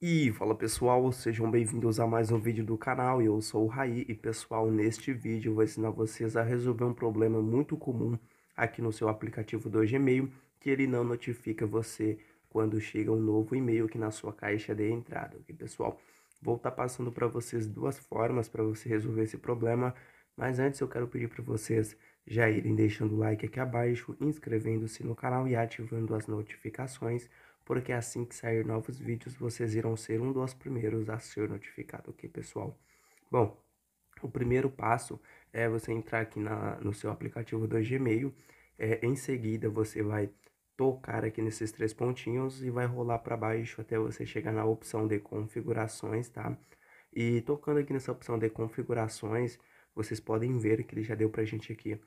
E fala pessoal, sejam bem-vindos a mais um vídeo do canal, eu sou o Raí e pessoal, neste vídeo eu vou ensinar vocês a resolver um problema muito comum aqui no seu aplicativo do Gmail, que ele não notifica você quando chega um novo e-mail aqui na sua caixa de entrada, ok pessoal? Vou estar tá passando para vocês duas formas para você resolver esse problema, mas antes eu quero pedir para vocês já irem deixando o like aqui abaixo, inscrevendo-se no canal e ativando as notificações, porque assim que sair novos vídeos, vocês irão ser um dos primeiros a ser notificado, ok, pessoal? Bom, o primeiro passo é você entrar aqui na, no seu aplicativo do Gmail, é, em seguida você vai tocar aqui nesses três pontinhos e vai rolar para baixo até você chegar na opção de configurações, tá? E tocando aqui nessa opção de configurações, vocês podem ver que ele já deu para a gente aqui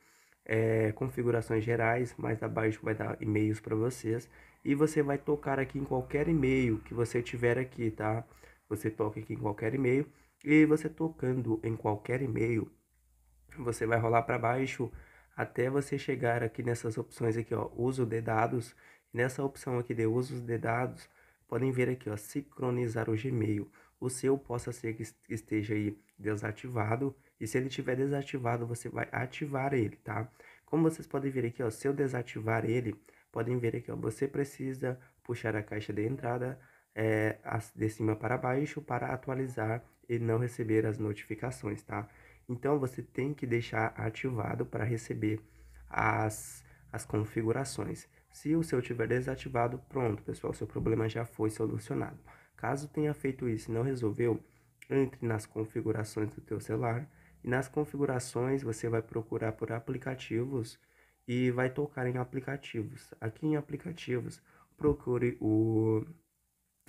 é, configurações gerais, mais abaixo vai dar e-mails para vocês e você vai tocar aqui em qualquer e-mail que você tiver aqui, tá? Você toca aqui em qualquer e-mail e você tocando em qualquer e-mail, você vai rolar para baixo até você chegar aqui nessas opções aqui, ó, uso de dados. Nessa opção aqui de usos de dados, podem ver aqui, ó, sincronizar o Gmail o seu possa ser que esteja aí desativado. E se ele estiver desativado, você vai ativar ele, tá? Como vocês podem ver aqui, ó, se eu desativar ele, podem ver aqui, ó, você precisa puxar a caixa de entrada é, de cima para baixo para atualizar e não receber as notificações, tá? Então, você tem que deixar ativado para receber as, as configurações. Se o seu tiver desativado, pronto, pessoal, seu problema já foi solucionado. Caso tenha feito isso e não resolveu, entre nas configurações do teu celular e nas configurações você vai procurar por aplicativos e vai tocar em aplicativos. Aqui em aplicativos, procure o,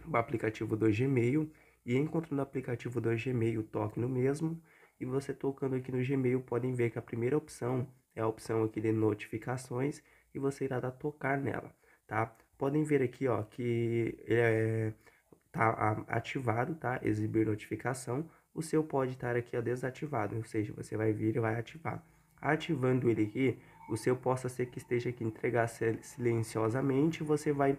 o aplicativo do Gmail e encontrando o aplicativo do Gmail, toque no mesmo e você tocando aqui no Gmail podem ver que a primeira opção é a opção aqui de notificações e você irá dar tocar nela, tá? Podem ver aqui, ó, que é, tá ativado, tá? Exibir notificação, o seu pode estar aqui ó, desativado, ou seja, você vai vir e vai ativar. Ativando ele aqui, o seu possa ser que esteja aqui entregar silenciosamente, você vai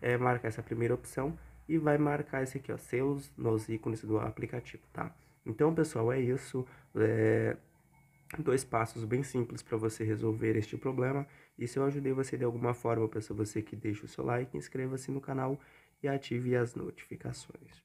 é, marcar essa primeira opção e vai marcar esse aqui, ó, seus nos ícones do aplicativo, tá? Então, pessoal, é isso. É... Dois passos bem simples para você resolver este problema. E se eu ajudei você de alguma forma, eu peço a você que deixe o seu like, inscreva-se no canal e ative as notificações.